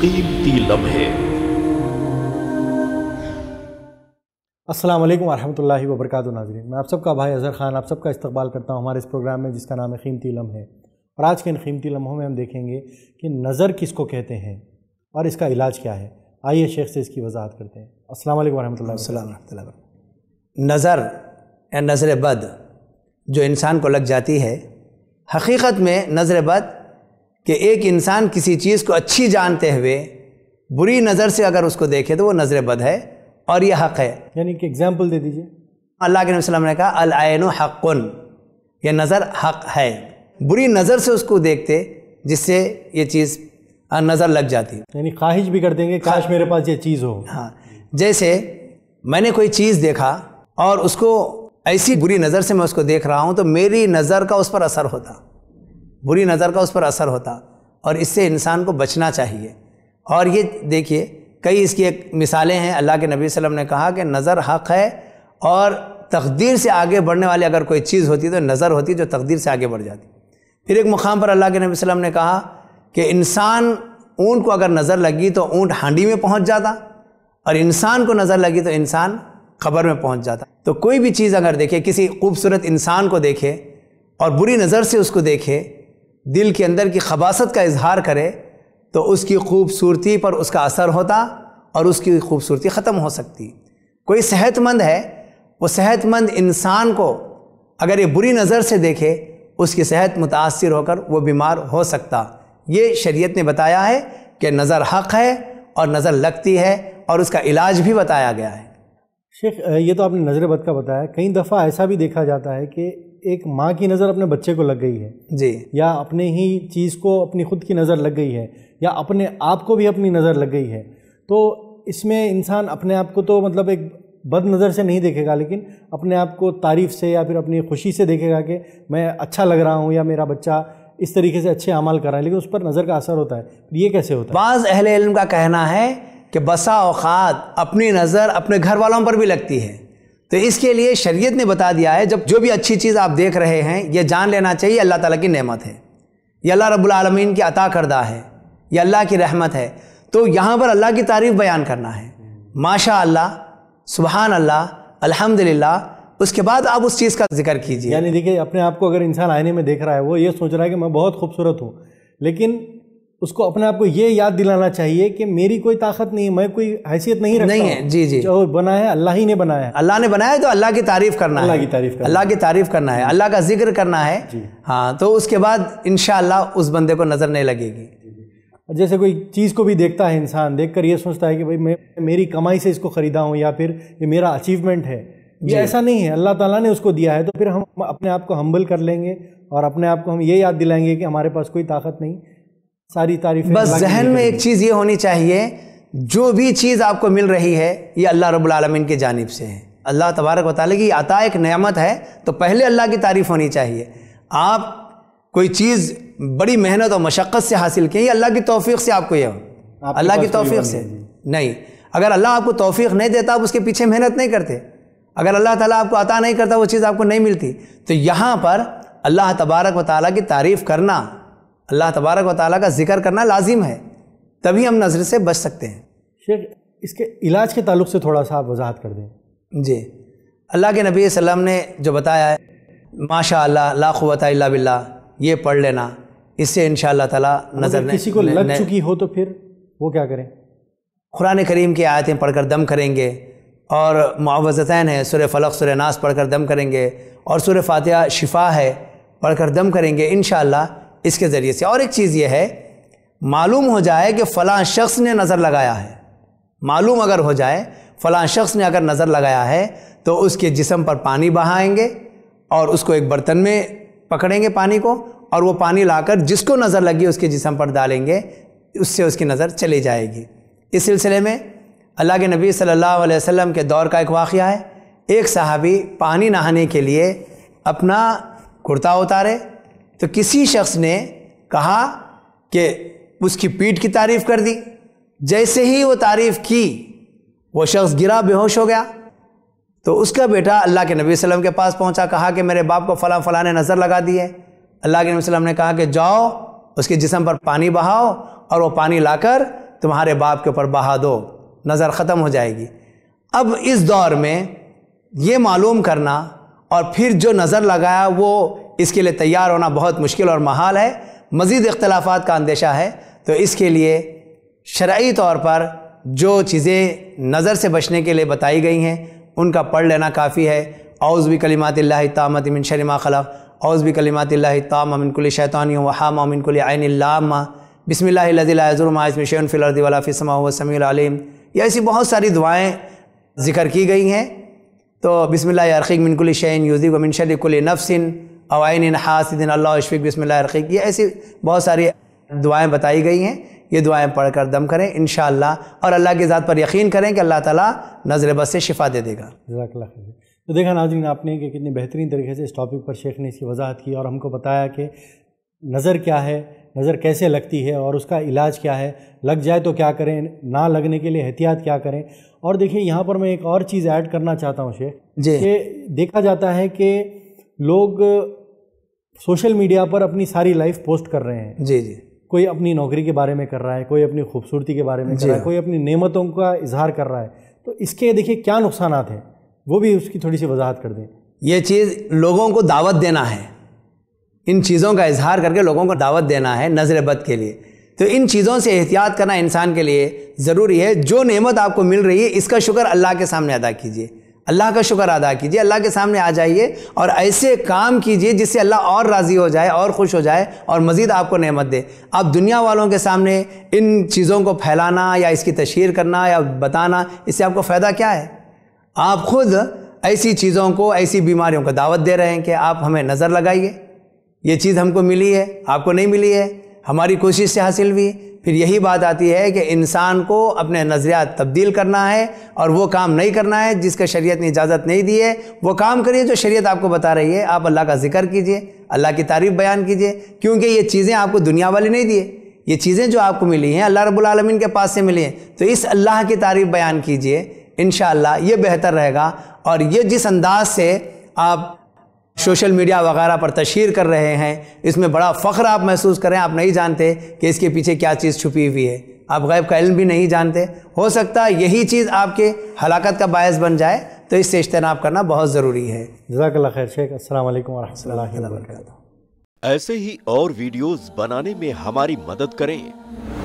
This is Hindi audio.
कीमती लम्हे अस्सलाम वालेकुम वबरक नाजरीन मैं आप सबका भाई अज़हर ख़ान आप सबका इस्तकबाल करता हूँ हमारे इस प्रोग्राम में जिसका नाम है कीमती लम्हे और आज के इन कीमती लम्हों में हम देखेंगे कि नज़र किसको कहते हैं और इसका इलाज क्या है आइए शेख से इसकी वजाहत करते हैं असल वालेकुम नज़र या नज़र बद जो इंसान को लग जाती है हकीकत में नज़र बद कि एक इंसान किसी चीज़ को अच्छी जानते हुए बुरी नज़र से अगर उसको देखे तो वो नज़र बद है और यह हक़ है यानी कि एग्जाम्पल दे दीजिए अल्लाह के नबी ने कहा अल आयन हक़ुन यह नज़र हक़ है बुरी नज़र से उसको देखते जिससे ये चीज़ नज़र लग जाती यानी ख्वाहिश भी कर देंगे काश हाँ। मेरे पास ये चीज़ हो हाँ जैसे मैंने कोई चीज़ देखा और उसको ऐसी बुरी नज़र से मैं उसको देख रहा हूँ तो मेरी नज़र का उस पर असर होता बुरी नज़र का उस पर असर होता और इससे इंसान को बचना चाहिए और ये देखिए कई इसकी एक मिसालें हैं अल्लाह के नबी वसम ने कहा कि नज़र हक़ है और तकदीर से आगे बढ़ने वाली अगर कोई चीज़ होती तो नज़र होती जो तकदीर से आगे बढ़ जाती फिर एक मुकाम पर अल्लाह के नबी वसम ने कहा कि इंसान ऊँट को अगर नज़र लगी तो ऊँट हांडी में पहुँच जाता और इंसान को नज़र लगी तो इंसान खबर में पहुँच जाता तो कोई भी चीज़ अगर देखे किसी खूबसूरत इंसान को देखे और बुरी नज़र से उसको देखे दिल के अंदर की खबासत का इजहार करे तो उसकी खूबसूरती पर उसका असर होता और उसकी खूबसूरती ख़त्म हो सकती कोई सेहतमंद है वो सेहतमंद इंसान को अगर ये बुरी नज़र से देखे उसकी सेहत मुतासर होकर वो बीमार हो सकता ये शरीयत ने बताया है कि नज़र हक है और नज़र लगती है और उसका इलाज भी बताया गया है शेख ये तो आपने नज़र बद का बताया कई दफ़ा ऐसा भी देखा जाता है कि एक माँ की नज़र अपने बच्चे को लग गई है जी या अपने ही चीज़ को अपनी खुद की नज़र लग गई है या अपने आप को भी अपनी नज़र लग गई है तो इसमें इंसान अपने आप को तो मतलब एक बद नज़र से नहीं देखेगा लेकिन अपने आप को तारीफ़ से या फिर अपनी खुशी से देखेगा कि मैं अच्छा लग रहा हूँ या मेरा बच्चा इस तरीके से अच्छे अमल कर रहा है लेकिन उस पर नज़र का असर होता है ये कैसे होता है बाज़ अहल इल्म का कहना है कि बसा अवत अपनी नज़र अपने घर वालों पर भी लगती है तो इसके लिए शरीयत ने बता दिया है जब जो भी अच्छी चीज़ आप देख रहे हैं यह जान लेना चाहिए अल्लाह ताला की नेमत है यह अल्लाह रब्बुल आलमीन की अता करदा है यह अल्लाह की रहमत है तो यहाँ पर अल्लाह की तारीफ़ बयान करना है माशा अल्लाह सुबहान अल्लाह अल्हम्दुलिल्लाह उसके बाद आप उस चीज़ का जिक्र कीजिए यानी देखिए अपने आप को अगर इंसान आईने में देख रहा है वो ये सोच रहा है कि मैं बहुत खूबसूरत हूँ लेकिन उसको अपने आप को ये याद दिलाना चाहिए कि मेरी कोई ताकत नहीं है मैं कोई हैसियत नहीं रखता नहीं है जी जी जो है अल्लाह ही ने बनाया अल्लाह ने बनाया तो अल्लाह की तारीफ करना अल्लाह की तारीफ अल्लाह की तारीफ करना है अल्लाह का जिक्र करना है हाँ तो उसके बाद इन उस बंदे को नज़र नहीं लगेगी जैसे कोई चीज़ को भी देखता है इंसान देखकर ये सोचता है कि भाई मैं मेरी कमाई से इसको ख़रीदा हूँ या फिर ये मेरा अचीवमेंट है ये ऐसा नहीं है अल्लाह ताला ने उसको दिया है तो फिर हम अपने आप को हम्बल कर लेंगे और अपने आप को हम ये याद दिलाएंगे कि हमारे पास कोई ताकत नहीं सारी तारीफ बस जहन में एक चीज़ ये होनी चाहिए जो भी चीज़ आपको मिल रही है ये अल्लाह रब्बुल आलमीन की जानब से है अल्लाह तबारक वाली की अता एक नियामत है तो पहले अल्लाह की तारीफ़ होनी चाहिए आप कोई चीज़ बड़ी मेहनत और मशक्क़त से हासिल किए अल्लाह की तोफ़ी से आपको यह हो अल्लाह की तोफ़ी से नहीं अगर अल्लाह आपको तोफ़ी नहीं देता आप उसके पीछे मेहनत नहीं करते अगर अल्लाह ताला आपको अता नहीं करता वो चीज़ आपको नहीं मिलती तो यहाँ पर अल्लाह तबारक व ताली की तारीफ़ करना अल्लाह तबारक व ताली का जिक्र करना लाजिम है तभी हम नज़र से बच सकते हैं शेख इसके इलाज के ताल्लुक से थोड़ा सा आप वजाहत कर दें जी अल्लाह के नबी वसम ने जो बताया है माशा अल्लाह लाखवत बिल्ला ये पढ़ लेना इससे इन ताला नज़र ने किसी को लग चुकी हो तो फिर वो क्या करें कुरान करीम की आयतें पढ़कर दम करेंगे और मुआवज़तैन है सुर फलक सुर नास पढ़कर दम करेंगे और सुर फातिहा शिफा है पढ़कर दम करेंगे इन इसके ज़रिए से और एक चीज़ ये है मालूम हो जाए कि फ़लाँ शख्स ने नज़र लगाया है मालूम अगर हो जाए फ़लाँ शख्स ने अगर नज़र लगाया है तो उसके जिसम पर पानी बहाएंगे और उसको एक बर्तन में पकड़ेंगे पानी को और वो पानी लाकर जिसको नज़र लगी उसके जिसम पर डालेंगे उससे उसकी नज़र चली जाएगी इस सिलसिले में अल्लाह के नबी सल्लल्लाहु अलैहि वसल्लम के दौर का एक वाक़ है एक सहाबी पानी नहाने के लिए अपना कुर्ता उतारे तो किसी शख्स ने कहा कि उसकी पीठ की तारीफ कर दी जैसे ही वो तारीफ की वो शख्स गिरा बेहोश हो गया तो उसका बेटा अल्लाह के नबी वसल्लम के पास पहुंचा कहा कि मेरे बाप को फ़लाँ फ़लाँ ने नज़र लगा दी है अल्लाह के नबी वसल्लम ने कहा कि जाओ उसके जिसम पर पानी बहाओ और वो पानी लाकर तुम्हारे बाप के ऊपर बहा दो नज़र ख़त्म हो जाएगी अब इस दौर में ये मालूम करना और फिर जो नज़र लगाया वो इसके लिए तैयार होना बहुत मुश्किल और महाल है मज़ीद इख्तलाफात का अंदेशा है तो इसके लिए शर्य तौर पर जो चीज़ें नज़र से बचने के लिए बताई गई हैं उनका पढ़ लेना काफ़ी है औज़ भी कलिमात तामत मिन शरमा खलफ़ औज़ भी कलिमात ताम अमिनकुल शैतानी वहाम अमिनकुल आयन लामा बिसमिल्लाजुरमाजम शेन या ऐसी बहुत सारी दुआएँ ज़िक्र की गई हैं तो बिसमिल्लाखिक मिनकुल शैन यूज़ी वमिन नफसिन अवैन हासिदिन अल्लाह शफिक बसमिल्लाक़ीक ये ऐसी बहुत सारी दुआएँ बताई गई हैं ये दुआएँ पढ़ कर दम करें इन और अल्लाह की ज़ात पर यकीन करें कि अल्लाह ताली नज़र बस से शिफा दे देगा तो देखा नाजरीन आपने कि कितनी बेहतरीन तरीके से इस टॉपिक पर शेख ने इसकी वजाहत की और हमको बताया कि नज़र क्या है नज़र कैसे लगती है और उसका इलाज क्या है लग जाए तो क्या करें ना लगने के लिए एहतियात क्या करें और देखिए यहाँ पर मैं एक और चीज़ ऐड करना चाहता हूँ शेख जी देखा जाता है कि लोग सोशल मीडिया पर अपनी सारी लाइफ पोस्ट कर रहे हैं जी जी कोई अपनी नौकरी के बारे में कर रहा है कोई अपनी खूबसूरती के बारे में कर रहा है हाँ। कोई अपनी नेमतों का इजहार कर रहा है तो इसके देखिए क्या नुकसान हैं वो भी उसकी थोड़ी सी वजाहत कर दें यह चीज़ लोगों को दावत देना है इन चीज़ों का इजहार करके लोगों को दावत देना है नज़र बद के लिए तो इन चीज़ों से एहतियात करना इंसान के लिए ज़रूरी है जो नेमत आपको मिल रही है इसका शुक्र अल्लाह के सामने अदा कीजिए अल्लाह का शुक्र अदा कीजिए अल्लाह के सामने आ जाइए और ऐसे काम कीजिए जिससे अल्लाह और राज़ी हो जाए और खुश हो जाए और मज़ीद आपको नेमत दे आप दुनिया वालों के सामने इन चीज़ों को फैलाना या इसकी तशहर करना या बताना इससे आपको फ़ायदा क्या है आप खुद ऐसी चीज़ों को ऐसी बीमारियों को दावत दे रहे हैं कि आप हमें नज़र लगाइए ये चीज़ हमको मिली है आपको नहीं मिली है हमारी कोशिश से हासिल हुई फिर यही बात आती है कि इंसान को अपने नज़रियात तब्दील करना है और वो काम नहीं करना है जिसका शरीयत ने इजाज़त नहीं दी है वो काम करिए जो शरीयत आपको बता रही है आप अल्लाह का जिक्र कीजिए अल्लाह की तारीफ़ बयान कीजिए क्योंकि ये चीज़ें आपको दुनिया वाली नहीं दिए ये चीज़ें जो आपको मिली हैं अल्लाह रब्बुल रबालमीन के पास से मिली हैं तो इस अल्लाह की तारीफ़ बयान कीजिए इन ये बेहतर रहेगा और ये जिस अंदाज से आप सोशल मीडिया वगैरह पर तशहर कर रहे हैं इसमें बड़ा फ़ख्र आप महसूस करें आप नहीं जानते कि इसके पीछे क्या चीज़ छुपी हुई है आप गैब का इल्म भी नहीं जानते हो सकता यही चीज़ आपके हलाकत का बायस बन जाए तो इससे इज्तनाब करना बहुत ज़रूरी है जजाकल्ला खैर शेख असल वरहमल ऐसे ही और वीडियोज़ बनाने में हमारी मदद करें